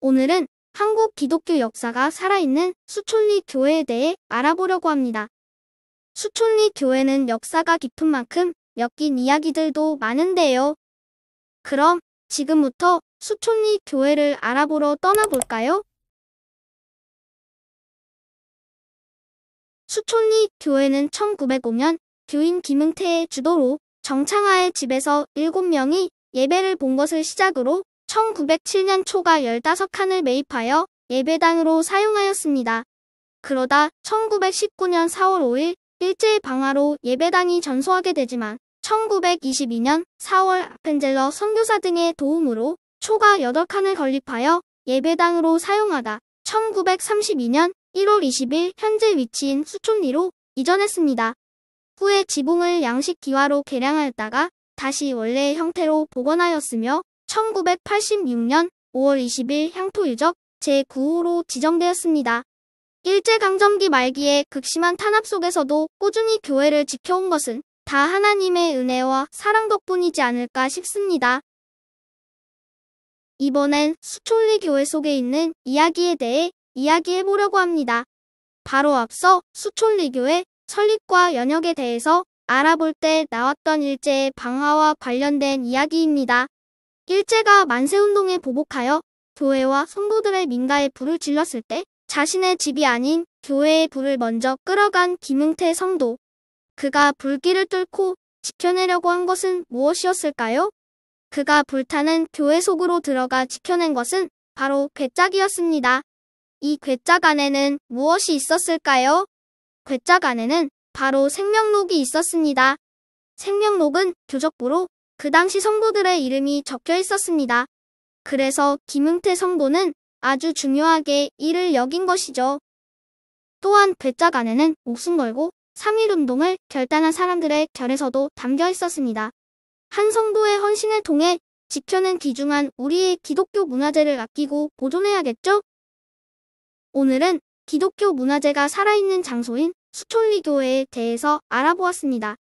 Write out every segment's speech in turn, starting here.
오늘은 한국 기독교 역사가 살아있는 수촌리 교회에 대해 알아보려고 합니다. 수촌리 교회는 역사가 깊은 만큼 엮인 이야기들도 많은데요. 그럼 지금부터 수촌리 교회를 알아보러 떠나볼까요? 수촌리 교회는 1905년 교인 김응태의 주도로 정창하의 집에서 7명이 예배를 본 것을 시작으로 1907년 초가 15칸을 매입하여 예배당으로 사용하였습니다. 그러다 1919년 4월 5일 일제의 방화로 예배당이 전소하게 되지만 1922년 4월 아펜젤러 선교사 등의 도움으로 초가 8칸을 건립하여 예배당으로 사용하다 1932년 1월 20일 현재 위치인 수촌리로 이전했습니다. 후에 지붕을 양식기와로 개량하였다가 다시 원래의 형태로 복원하였으며 1986년 5월 20일 향토유적 제9호로 지정되었습니다. 일제강점기 말기에 극심한 탄압 속에서도 꾸준히 교회를 지켜온 것은 다 하나님의 은혜와 사랑 덕분이지 않을까 싶습니다. 이번엔 수촌리 교회 속에 있는 이야기에 대해 이야기해보려고 합니다. 바로 앞서 수촌리교의 설립과 연역에 대해서 알아볼 때 나왔던 일제의 방화와 관련된 이야기입니다. 일제가 만세운동에 보복하여 교회와 성도들의 민가에 불을 질렀을 때 자신의 집이 아닌 교회의 불을 먼저 끌어간 김흥태 성도. 그가 불길을 뚫고 지켜내려고 한 것은 무엇이었을까요? 그가 불타는 교회 속으로 들어가 지켜낸 것은 바로 괴짝이었습니다. 이 괴짝 안에는 무엇이 있었을까요? 괴짝 안에는 바로 생명록이 있었습니다. 생명록은 교적부로 그 당시 성도들의 이름이 적혀 있었습니다. 그래서 김흥태 성도는 아주 중요하게 이를 여긴 것이죠. 또한 괴짝 안에는 목숨 걸고 3일 운동을 결단한 사람들의 결에서도 담겨 있었습니다. 한 성도의 헌신을 통해 지켜는 귀중한 우리의 기독교 문화재를 아끼고 보존해야겠죠? 오늘은 기독교 문화재가 살아있는 장소인 수촌리 교회에 대해서 알아보았습니다.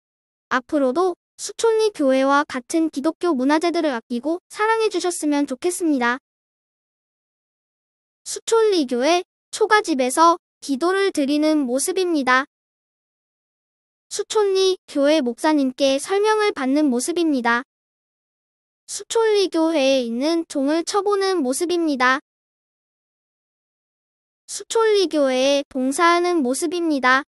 앞으로도 수촌리 교회와 같은 기독교 문화재들을 아끼고 사랑해 주셨으면 좋겠습니다. 수촌리 교회 초가집에서 기도를 드리는 모습입니다. 수촌리 교회 목사님께 설명을 받는 모습입니다. 수촌리 교회에 있는 종을 쳐보는 모습입니다. 수촐리교회에 봉사하는 모습입니다.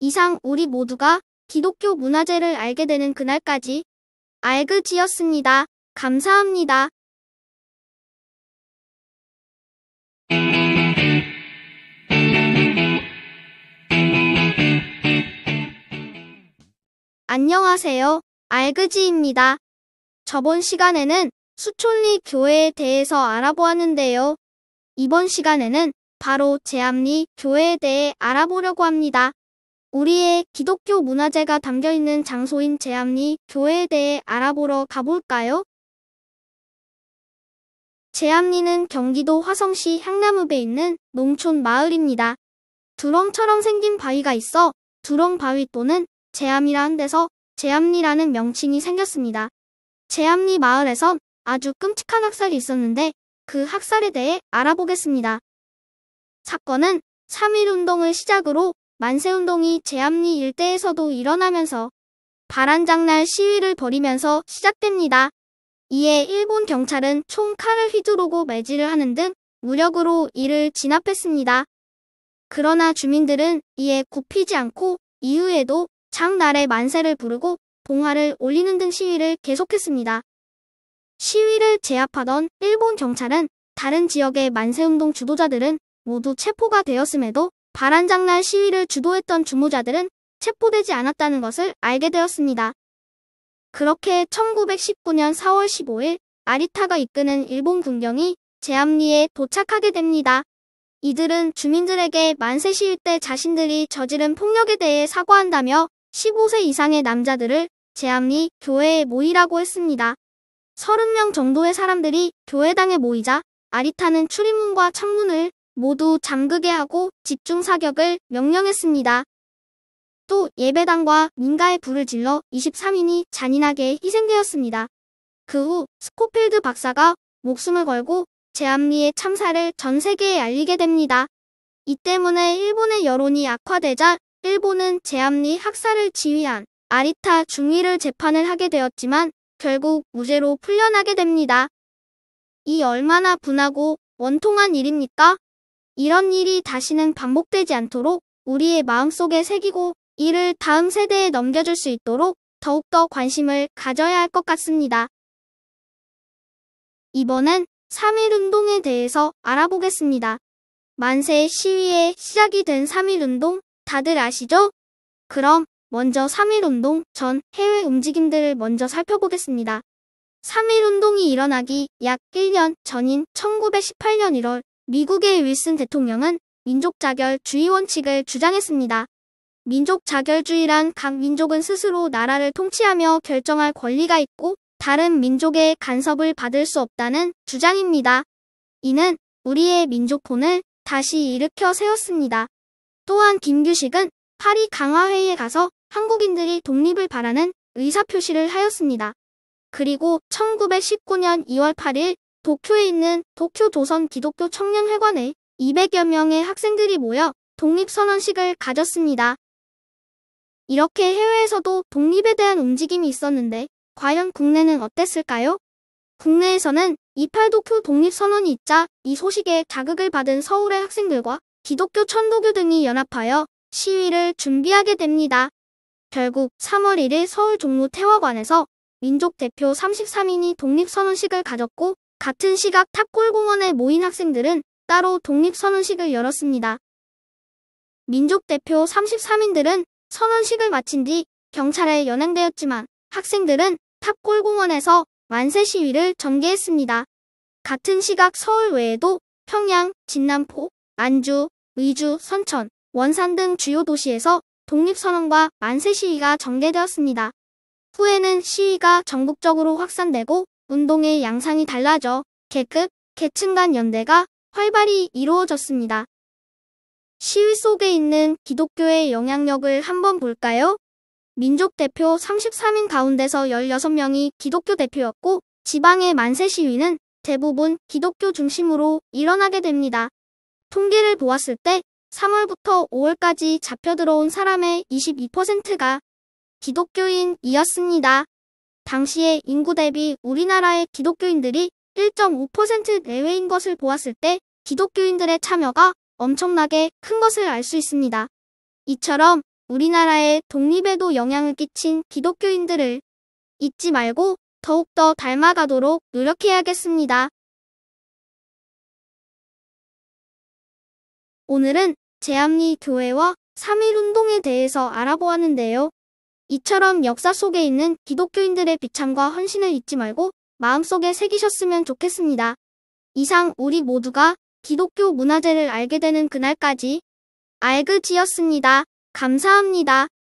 이상 우리 모두가 기독교 문화재를 알게 되는 그날까지 알그지였습니다. 감사합니다. 안녕하세요. 알그지입니다. 저번 시간에는 수촌리 교회에 대해서 알아보았는데요. 이번 시간에는 바로 제암리 교회에 대해 알아보려고 합니다. 우리의 기독교 문화재가 담겨있는 장소인 제암리 교회에 대해 알아보러 가볼까요? 제암리는 경기도 화성시 향남읍에 있는 농촌 마을입니다. 두렁처럼 생긴 바위가 있어 두렁바위 또는 제암이라는 데서 제암리라는 명칭이 생겼습니다. 제암리 마을에서 아주 끔찍한 학살이 있었는데 그 학살에 대해 알아보겠습니다. 사건은 3.1운동을 시작으로 만세운동이 제암리 일대에서도 일어나면서 바란장날 시위를 벌이면서 시작됩니다. 이에 일본 경찰은 총 칼을 휘두르고 매질을 하는 등 무력으로 이를 진압했습니다. 그러나 주민들은 이에 굽히지 않고 이후에도 장날에 만세를 부르고 봉화를 올리는 등 시위를 계속했습니다. 시위를 제압하던 일본 경찰은 다른 지역의 만세운동 주도자들은 모두 체포가 되었음에도 바란장날 시위를 주도했던 주무자들은 체포되지 않았다는 것을 알게 되었습니다. 그렇게 1919년 4월 15일 아리타가 이끄는 일본 군경이 제암리에 도착하게 됩니다. 이들은 주민들에게 만세 시위 때 자신들이 저지른 폭력에 대해 사과한다며 15세 이상의 남자들을 제암리 교회에 모이라고 했습니다. 30명 정도의 사람들이 교회당에 모이자 아리타는 출입문과 창문을 모두 잠그게 하고 집중 사격을 명령했습니다. 또 예배당과 민가에 불을 질러 23인이 잔인하게 희생되었습니다. 그 후 스코필드 박사가 목숨을 걸고 제암리의 참사를 전 세계에 알리게 됩니다. 이 때문에 일본의 여론이 악화되자 일본은 제암리 학살을 지휘한 아리타 중위를 재판을 하게 되었지만 결국 무죄로 풀려나게 됩니다. 이 얼마나 분하고 원통한 일입니까? 이런 일이 다시는 반복되지 않도록 우리의 마음속에 새기고 이를 다음 세대에 넘겨줄 수 있도록 더욱더 관심을 가져야 할 것 같습니다. 이번엔 3.1 운동에 대해서 알아보겠습니다. 만세 시위의 시작이 된3.1 운동 다들 아시죠? 그럼 먼저 3.1운동 전 해외 움직임들을 먼저 살펴보겠습니다. 3.1운동이 일어나기 약 1년 전인 1918년 1월 미국의 윌슨 대통령은 민족자결주의 원칙을 주장했습니다. 민족자결주의란 각 민족은 스스로 나라를 통치하며 결정할 권리가 있고 다른 민족의 간섭을 받을 수 없다는 주장입니다. 이는 우리의 민족혼을 다시 일으켜 세웠습니다. 또한 김규식은 파리 강화회의에 가서 한국인들이 독립을 바라는 의사표시를 하였습니다. 그리고 1919년 2월 8일 도쿄에 있는 도쿄 도선 기독교 청년회관에 200여 명의 학생들이 모여 독립선언식을 가졌습니다. 이렇게 해외에서도 독립에 대한 움직임이 있었는데 과연 국내는 어땠을까요? 국내에서는 28도쿄 독립선언이 있자 이 소식에 자극을 받은 서울의 학생들과 기독교 천도교 등이 연합하여 시위를 준비하게 됩니다. 결국 3월 1일 서울 종로 태화관에서 민족 대표 33인이 독립선언식을 가졌고 같은 시각 탑골공원에 모인 학생들은 따로 독립선언식을 열었습니다. 민족 대표 33인들은 선언식을 마친 뒤 경찰에 연행되었지만 학생들은 탑골공원에서 만세 시위를 전개했습니다. 같은 시각 서울 외에도 평양, 진남포, 안주, 의주, 선천, 원산 등 주요 도시에서 독립선언과 만세 시위가 전개되었습니다. 후에는 시위가 전국적으로 확산되고 운동의 양상이 달라져 계급, 계층 간 연대가 활발히 이루어졌습니다. 시위 속에 있는 기독교의 영향력을 한번 볼까요? 민족 대표 33인 가운데서 16명이 기독교 대표였고 지방의 만세 시위는 대부분 기독교 중심으로 일어나게 됩니다. 통계를 보았을 때 3월부터 5월까지 잡혀들어온 사람의 22%가 기독교인이었습니다. 당시의 인구 대비 우리나라의 기독교인들이 1.5% 내외인 것을 보았을 때 기독교인들의 참여가 엄청나게 큰 것을 알 수 있습니다. 이처럼 우리나라의 독립에도 영향을 끼친 기독교인들을 잊지 말고 더욱더 닮아가도록 노력해야겠습니다. 오늘은 제암리 교회와 3.1운동에 대해서 알아보았는데요. 이처럼 역사 속에 있는 기독교인들의 비참과 헌신을 잊지 말고 마음속에 새기셨으면 좋겠습니다. 이상 우리 모두가 기독교 문화재를 알게 되는 그날까지 알그지였습니다. 감사합니다.